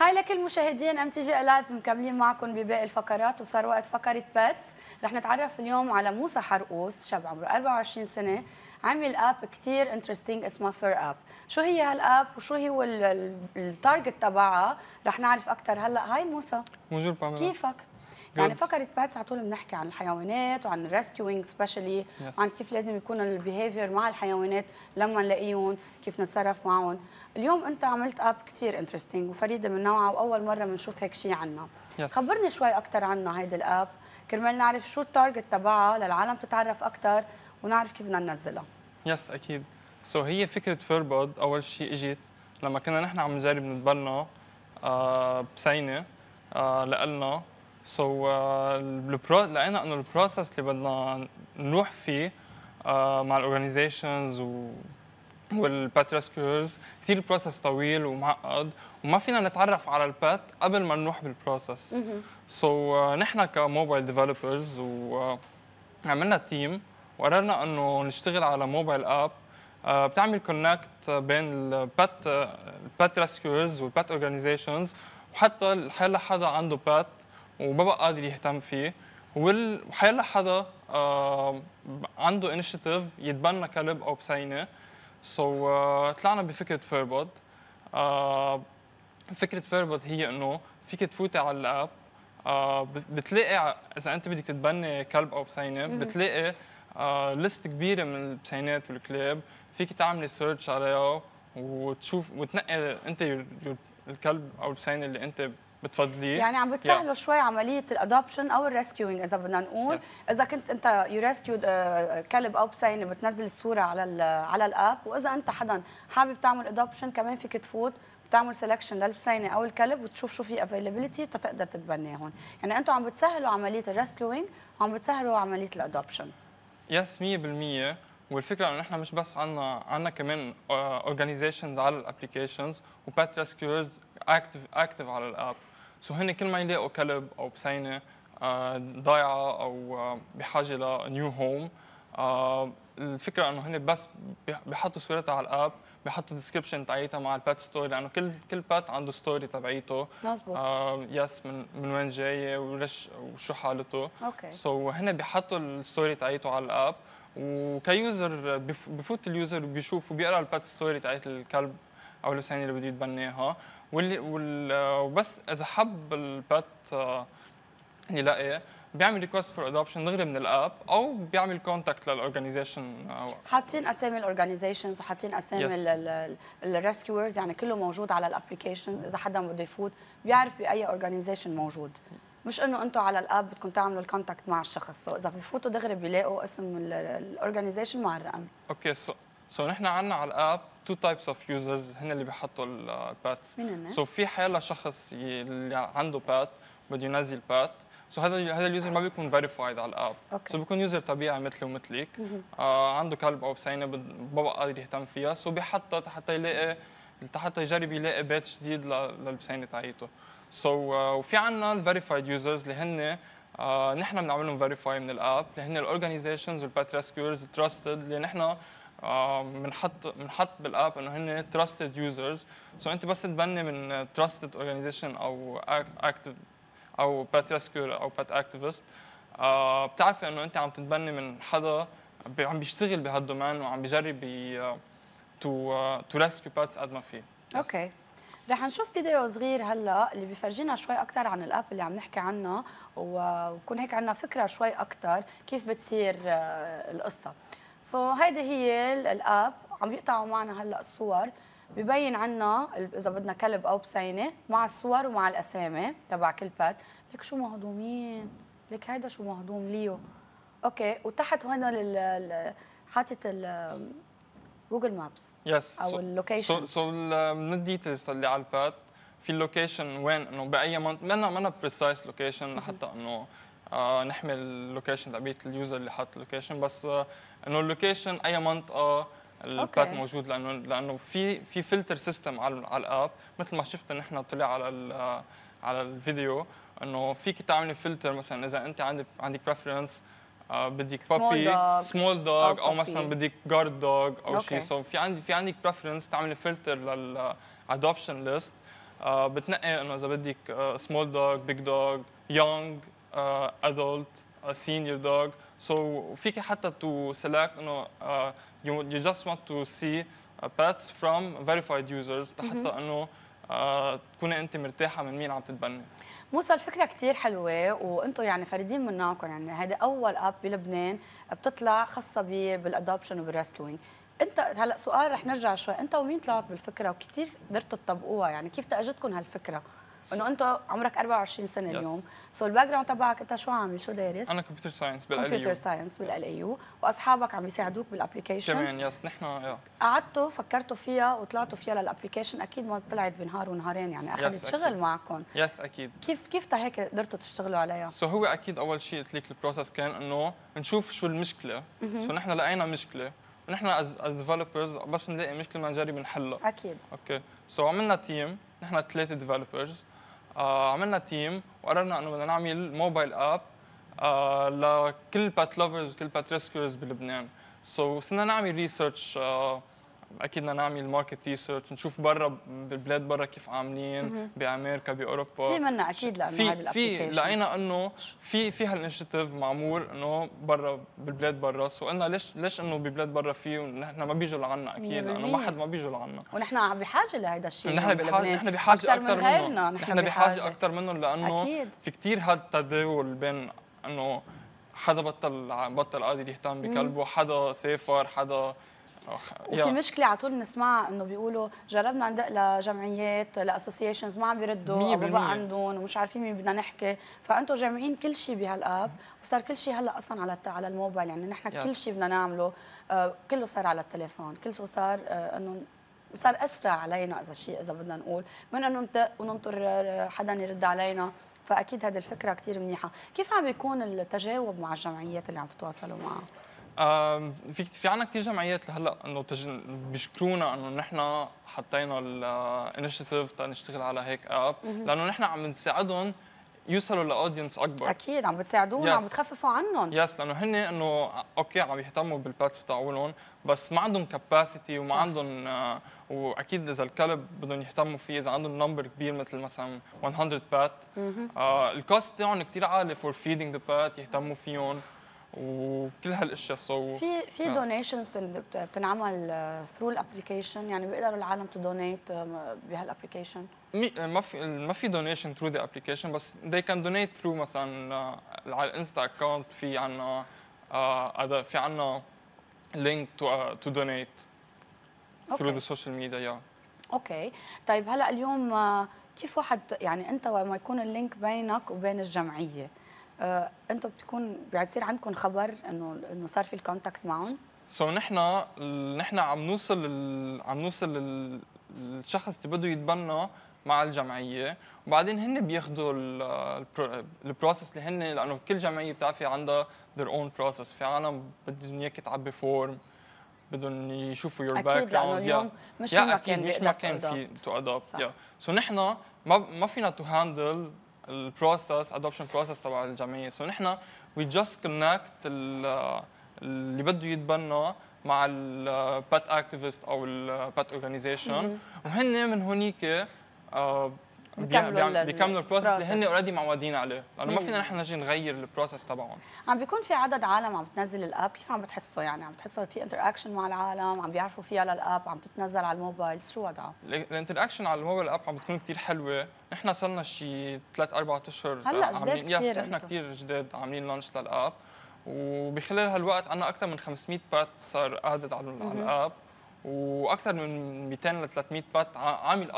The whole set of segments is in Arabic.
هاي لكل مشاهدين ام تي في لايف مكملين معكم بباقي الفقرات وصار وقت فقره باتس رح نتعرف اليوم على موسى حرقوس شاب عمره 24 سنه عمل اب كثير انترستينج اسمها فير اب شو هي هالاب وشو هي التارجت تبعها رح نعرف اكثر هلا هاي موسى بونجور بعمل كيفك يعني فكرت باتس على طول بنحكي عن الحيوانات وعن الريسكيوينج سبيشالي yes. وعن كيف لازم يكون البيهيفير مع الحيوانات لما نلاقيهم كيف نتصرف معهم اليوم انت عملت اب كثير انترستينج وفريده من نوعها واول مره بنشوف هيك شيء عنا yes. خبرني شوي اكثر عنها هيدي الاب كرمال نعرف شو التارجت تبعها للعالم تتعرف اكثر ونعرف كيف بدنا ننزلها يس yes, اكيد سو so هي فكره فيربود اول شيء اجت لما كنا نحن عم نجرب نتبنى آه بسينه آه لقلنا سو لقينا انه البروسس اللي بدنا نروح فيه uh, مع الاورجنايزيشنز والباتريسكيوز كثير بروسس طويل ومعقد وما فينا نتعرف على البات قبل ما نروح بالبروسس سو so, uh, نحن كموبايل ديفلوبرز وعملنا تيم وقررنا انه نشتغل على موبايل اب uh, بتعمل كونكت بين البات البات ريسكيورز والبات اورجانيزيشنز وحتى حدا عنده بات وما بقى قادر يهتم فيه وحيلا حدا آه، عنده انشيتيف يتبنى كلب او بسينه سو so, uh, طلعنا بفكره فيربود uh, آه، فكره فيربود هي انه فيك تفوتي على الاب uh, بتلاقي اذا انت بدك تتبني كلب او بسينه بتلاقي لست كبيره من البسينات والكلاب فيك تعملي سيرش عليها وتشوف وتنقي انت الكلب او البسينه اللي انت بتفضلي يعني عم بتسهلوا yeah. شوي عمليه الادوبشن او الريسكيوينج اذا بدنا نقول yes. اذا كنت انت يو ريسكيود آه، كلب او بسينه بتنزل الصوره على على الاب واذا انت حدا حابب تعمل ادوبشن كمان فيك تفوت بتعمل سيلكشن للبسينه او الكلب وتشوف شو في افيلابيلتي تقدر تتبناهم يعني انتم عم بتسهلوا عمليه الريسكيوينج وعم بتسهلوا عمليه الادوبشن يس yes, 100% والفكره انه احنا مش بس عندنا عندنا كمان اورجانيزيشنز آه، على الابلكيشنز وبات ريسكيورز اكتف اكتف على الاب سو هن كل ما يلاقوا كلب او بسينه آه، ضايعه او آه، بحاجه لنيو هوم الفكره انه هن بس بحطوا صورتها على الاب بحطوا ديسكربشن تاعيتها مع البات ستوري لانه كل كل بات عنده ستوري تبعيته مزبوط آه يس من من وين جايه وليش وشو حالته اوكي سو so هن بحطوا الستوري تاعيته على الاب وكيوزر بفوت اليوزر بيشوف وبيقرا البات ستوري تاعت الكلب او الوسينه اللي بده يتبناها واللي وبس اذا حب البات آه، يلاقيه بيعمل ريكوست فور ادوبشن دغري من الاب او بيعمل كونتاكت للاورجانيزيشن آه، حاطين اسامي الاورجانيزيشنز وحاطين اسامي الريسكيورز يعني كله موجود على الابلكيشن اذا حدا بده يفوت بيعرف باي اورجانيزيشن موجود مش انه انتم على الاب بدكم تعملوا الكونتاكت مع الشخص سو اذا بفوتوا دغري بيلاقوا اسم الاورجانيزيشن مع الرقم اوكي سو سو نحن عندنا على الاب تو تايبس اوف يوزرز هن اللي بيحطوا الباتس uh, مين هن؟ سو في حيلا شخص اللي عنده بات بده ينزل بات سو هذا هذا اليوزر ما بيكون فيريفايد على الاب سو بيكون يوزر طبيعي مثلي ومثلك آه عنده كلب او بسينه ما بقى قادر يهتم فيها سو so بيحطها حتى يلاقي حتى يجرب يلاقي بيت جديد للبسينه تاعيته سو so, uh, وفي عندنا الفيريفايد يوزرز اللي هن uh, بنعمل لهم فيريفاي من الاب اللي هن الاورجنايزيشنز والبات ريسكيورز تراستد اللي نحن آه، بنحط uh, بنحط بالاب انه هن تراستد يوزرز سو انت بس تبني من تراستد اورجنايزيشن او اكتف او بات ريسكيور او بات اكتيفيست آه، بتعرفي انه انت عم تتبني من حدا عم بيشتغل بهالدومين وعم بيجرب تو تو ريسكيو باتس قد ما في اوكي yes. okay. رح نشوف فيديو صغير هلا اللي بيفرجينا شوي اكثر عن الاب اللي عم نحكي عنها ويكون هيك عندنا فكره شوي اكثر كيف بتصير آه، القصه فهيدي هي الاب عم يقطعوا معنا هلا الصور ببين عنا اذا بدنا كلب او بسينه مع الصور ومع الاسامي تبع كل بات لك شو مهضومين لك هيدا شو مهضوم ليو اوكي وتحت هون حاطه حاطط جوجل مابس يس او اللوكيشن سو من الديتيلز اللي على الباد في اللوكيشن وين انه باي منطقه ما منا بريسايس لوكيشن لحتى انه آه نحمي اللوكيشن تبعت اليوزر اللي حاط اللوكيشن بس آه انه اللوكيشن اي منطقه الباد موجود لانه لانه في في فلتر سيستم على على الاب مثل ما شفت نحن طلع على آه، على الفيديو انه فيك تعملي فلتر مثلا اذا انت عندك عندك بريفرنس آه، بدك بابي سمول دوغ او مثلا بدك جارد دوغ او شيء سو في عندي في عندك بريفرنس تعملي فلتر للادوبشن ليست بتنقي انه اذا بدك سمول دوغ بيج دوغ يونغ ادولت سينيور دوغ سو فيك حتى تو سيلكت انه يو جاست ونت تو سي pets from verified users لحتى انه تكوني انت مرتاحه من مين عم تتبني موسى الفكره كثير حلوه وانتم يعني فريدين من نوعكم يعني هذا اول اب بلبنان بتطلع خاصه بالادوبشن وبالريسكوينج انت هلا سؤال رح نرجع شوي انت ومين طلعت بالفكره وكثير قدرتوا تطبقوها يعني كيف تاجتكم هالفكره انه انت عمرك 24 سنه اليوم سو الباك جراوند تبعك انت شو عامل شو دارس انا كمبيوتر ساينس بالال كمبيوتر ساينس بالال يو واصحابك عم يساعدوك بالابلكيشن كمان يس نحن قعدتوا فكرتوا فيها وطلعتوا فيها للابلكيشن اكيد ما طلعت بنهار ونهارين يعني اخذت شغل معكم يس اكيد كيف كيف تا هيك قدرتوا تشتغلوا عليها سو هو اكيد اول شيء قلت لك البروسس كان انه نشوف شو المشكله سو نحن لقينا مشكله ونحن از ديفلوبرز بس نلاقي مشكله ما نجرب نحلها اكيد اوكي سو عملنا تيم نحن ثلاثه ديفلوبرز آه عملنا تيم وقررنا انه بدنا نعمل موبايل اب آه لكل بات لوفرز وكل بات ريسكيورز بلبنان سو so, صرنا نعمل ريسيرش آه اكيد بدنا نعمل ماركت ريسيرش نشوف برا بالبلاد برا كيف عاملين بامريكا باوروبا في منا اكيد لانه في في لقينا انه في في هالانشيتيف معمول انه برا بالبلاد برا سو قلنا ليش ليش انه ببلاد برا في ونحن ما بيجوا لعنا اكيد لانه ما حد ما بيجوا لعنا ونحن بحاجه لهيدا الشيء نحن بحاجه نحن بحاجه اكثر من غيرنا نحن بحاجه اكثر منهم لانه أكيد. في كثير هذا التداول بين انه حدا بطل بطل قادر يهتم بكلبه حدا سافر حدا وفي مشكله على طول بنسمعها انه بيقولوا جربنا ندق لجمعيات لاسوسيشنز ما عم بيردوا ما بقى عندهم ومش عارفين مين بدنا نحكي فانتم جامعين كل شيء بهالاب وصار كل شيء هلا اصلا على على الموبايل يعني نحن كل شيء بدنا نعمله آه، كله صار على التليفون كل شيء صار آه، انه صار اسرع علينا اذا شيء اذا بدنا نقول من انه ندق وننطر آه، حدا يرد علينا فاكيد هذه الفكره كثير منيحه كيف عم بيكون التجاوب مع الجمعيات اللي عم تتواصلوا معها في في عنا كثير جمعيات لهلا انه تج... بيشكرونا انه نحن حطينا الانشيتيف آه، تنشتغل على هيك اب لانه نحن عم نساعدهم يوصلوا لاودينس اكبر اكيد عم بتساعدوهم yes. عم بتخففوا عنهم يس yes. لانه هن انه آه، اوكي عم يهتموا بالباتس تاعولهم بس ما عندهم كباسيتي وما صح. عندهم آه، واكيد اذا الكلب بدهم يهتموا فيه اذا عندهم نمبر كبير مثل مثلا 100 بات آه الكوست تاعهم كثير عالي فور فيدينغ ذا بات يهتموا فيهم وكل هالاشياء سو في في دونيشنز آه. بتنعمل ثرو آه، الابلكيشن يعني بيقدروا العالم تدونيت آه، بهالابلكيشن ما في ما في دونيشن ثرو ذا ابلكيشن بس they can donate through مثلا على الانستا اكونت في عنا هذا في عنا لينك تو تو دونيت ثرو ذا سوشيال ميديا اوكي طيب هلا اليوم كيف واحد يعني انت وما يكون اللينك بينك وبين الجمعيه آه انتم بتكون بيصير عندكم خبر انه انه صار في الكونتاكت معهم سو so, نحن نحن عم نوصل ال... عم نوصل ال... الشخص اللي بده يتبنى مع الجمعيه وبعدين هن بياخذوا البروسس اللي هن لانه كل جمعيه بتعرفي عندها ذير اون بروسس في عالم بدهم اياك تعبي فورم بدهم يشوفوا يور باك اكيد لانه اليوم مش مكان مش مكان في تو ادوبت يا سو نحن ما ما فينا تو هاندل البروسس ادوبشن بروسس تبع الجمعيه سو نحن وي جاست كونكت اللي بده يتبنى مع البات اكتيفيست او البات اورجانيزيشن وهن من هونيك آه، بيكملوا البروسس اللي هن اوريدي معودين عليه لانه يعني ما فينا نحن نجي نغير البروسس تبعهم عم بيكون في عدد عالم عم بتنزل الاب كيف عم بتحسوا يعني عم بتحسوا في انتراكشن مع العالم عم بيعرفوا فيها للاب عم تتنزل على الموبايل شو وضعها الانتراكشن على الموبايل اب عم بتكون كثير حلوه نحن صرنا شي ثلاث اربع اشهر هلا جداد كثير نحن كثير جداد عاملين لانش للاب وبخلال هالوقت عندنا اكثر من 500 بات صار ادد على الاب واكثر من 200 ل 300 بات عامل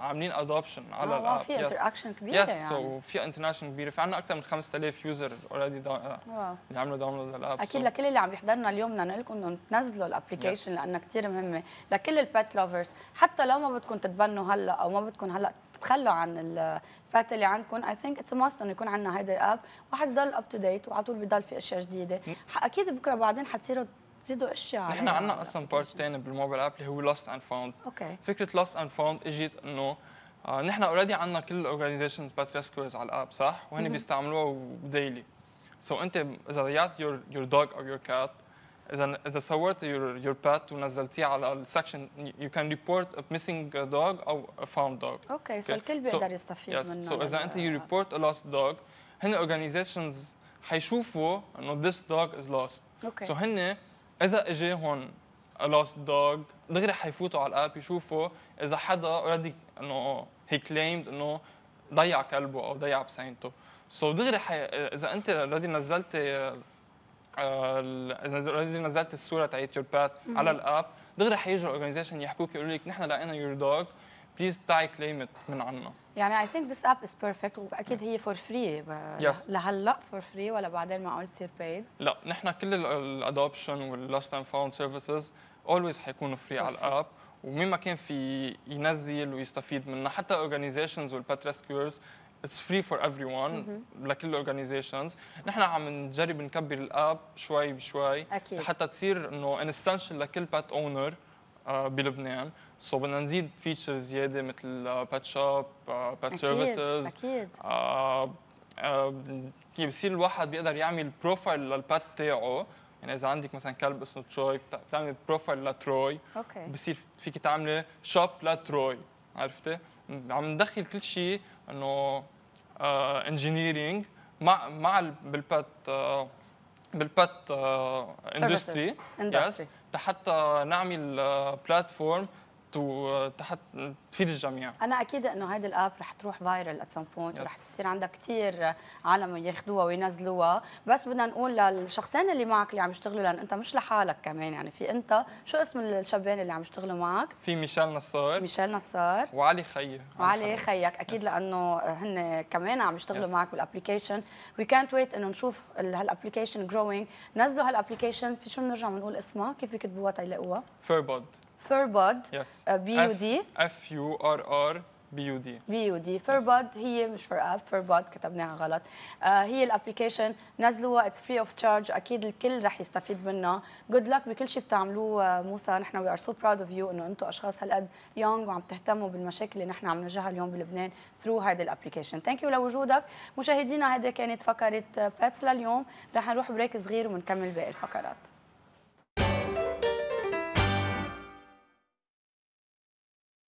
عاملين ادوبشن على آه،, آه الاب في انتراكشن كبيره يس يعني وفي انترناشونال كبيره في عندنا اكثر من 5000 يوزر اوريدي اللي عملوا داونلود للاب اكيد so. لكل اللي عم يحضرنا اليوم بدنا نقول لكم انه تنزلوا الابلكيشن yes. لانها كثير مهمه لكل البات لوفرز حتى لو ما بدكم تتبنوا هلا او ما بدكم هلا تتخلوا عن البات اللي عندكم اي ثينك اتس ماست انه يكون عندنا هيدا الاب واحد يضل اب تو ديت وعلى طول بضل في اشياء جديده اكيد بكره بعدين حتصيروا تزيدوا اشياء عليها نحن عندنا اصلا بارت ثاني بالموبايل اب اللي هو لاست اند فاوند اوكي فكره لاست اند فاوند اجت انه آه نحن اوريدي عندنا كل الاورجانيزيشنز بات ريسكورز على الاب صح؟ وهن بيستعملوها ديلي سو so انت اذا ضيعت يور يور دوغ او يور كات اذا اذا صورت يور يور بات ونزلتيه على السكشن يو كان ريبورت ميسنج دوغ او فاوند دوغ اوكي سو الكل بيقدر يستفيد yes. منه سو so اذا انت يو ريبورت لوست دوغ هن الاورجانيزيشنز حيشوفوا انه ذس دوغ از لوست سو هن اذا اجى هون لوست دوغ دغري حيفوتوا على الاب يشوفوا اذا حدا اوريدي انه هي كليمد انه ضيع كلبه او ضيع بسينته سو so دغري حي... اذا انت اوريدي نزلت اوريدي آه، نزلت الصوره تاعت يور بات على الاب دغري حيجوا الاورجنايزيشن يحكوك يقولوا لك نحن لقينا يور دوغ بليز تعي كليم من عنا يعني اي ثينك ذس اب از بيرفكت واكيد هي فور فري يس لهلا فور فري ولا بعدين معقول تصير بيد؟ لا نحن كل الادوبشن واللاست اند فاوند سيرفيسز اولويز حيكونوا فري على الاب ومين ما كان في ينزل ويستفيد منها حتى اورجانيزيشنز والبات ريسكيورز اتس فري فور ايفري ون لكل الاورجانيزيشنز نحن عم نجرب نكبر الاب شوي بشوي أكيد. حتى تصير انه ان اسينشال لكل بات اونر آه، بلبنان سو so, بدنا نزيد فيتشرز زياده مثل بات شوب بات سيرفيسز اكيد آه، آه، كيف بصير الواحد بيقدر يعمل بروفايل للبات تاعه يعني اذا عندك مثلا كلب اسمه تروي بتعمل بروفايل لتروي اوكي بصير فيك تعملي شوب لتروي عرفتي عم ندخل كل شيء انه انجينيرينج مع مع بالبات بالبت اندستري آه، يس حتى نعمل بلاتفورم آه، تفيد الجميع انا اكيد انه هيدي الاب رح تروح فايرل ات سم بوينت ورح تصير عندها كثير عالم ياخذوها وينزلوها بس بدنا نقول للشخصين اللي معك اللي عم يشتغلوا لان انت مش لحالك كمان يعني في انت شو اسم الشابين اللي عم يشتغلوا معك في ميشيل نصار ميشيل نصار وعلي خي وعلي خيك اكيد يس. لانه هن كمان عم يشتغلوا معك بالابلكيشن وي كانت ويت انه نشوف هالابلكيشن جروينج نزلوا هالابلكيشن في شو بنرجع بنقول اسمها كيف يكتبوها تيلاقوها فيربود ثيربود بي يو دي اف يو ار ار بي يو دي بي يو دي فيربود هي مش فور اب كتبناها غلط uh, هي الابلكيشن نزلوها اتس فري اوف تشارج اكيد الكل رح يستفيد منها جود لك بكل شيء بتعملوه uh, موسى نحن وي ار سو براود اوف يو انه انتم اشخاص هالقد يونغ وعم تهتموا بالمشاكل اللي نحن عم نواجهها اليوم بلبنان ثرو هيدي الابلكيشن ثانك يو لوجودك مشاهدينا هيدي كانت فقره باتس uh, لليوم رح نروح بريك صغير وبنكمل باقي الفقرات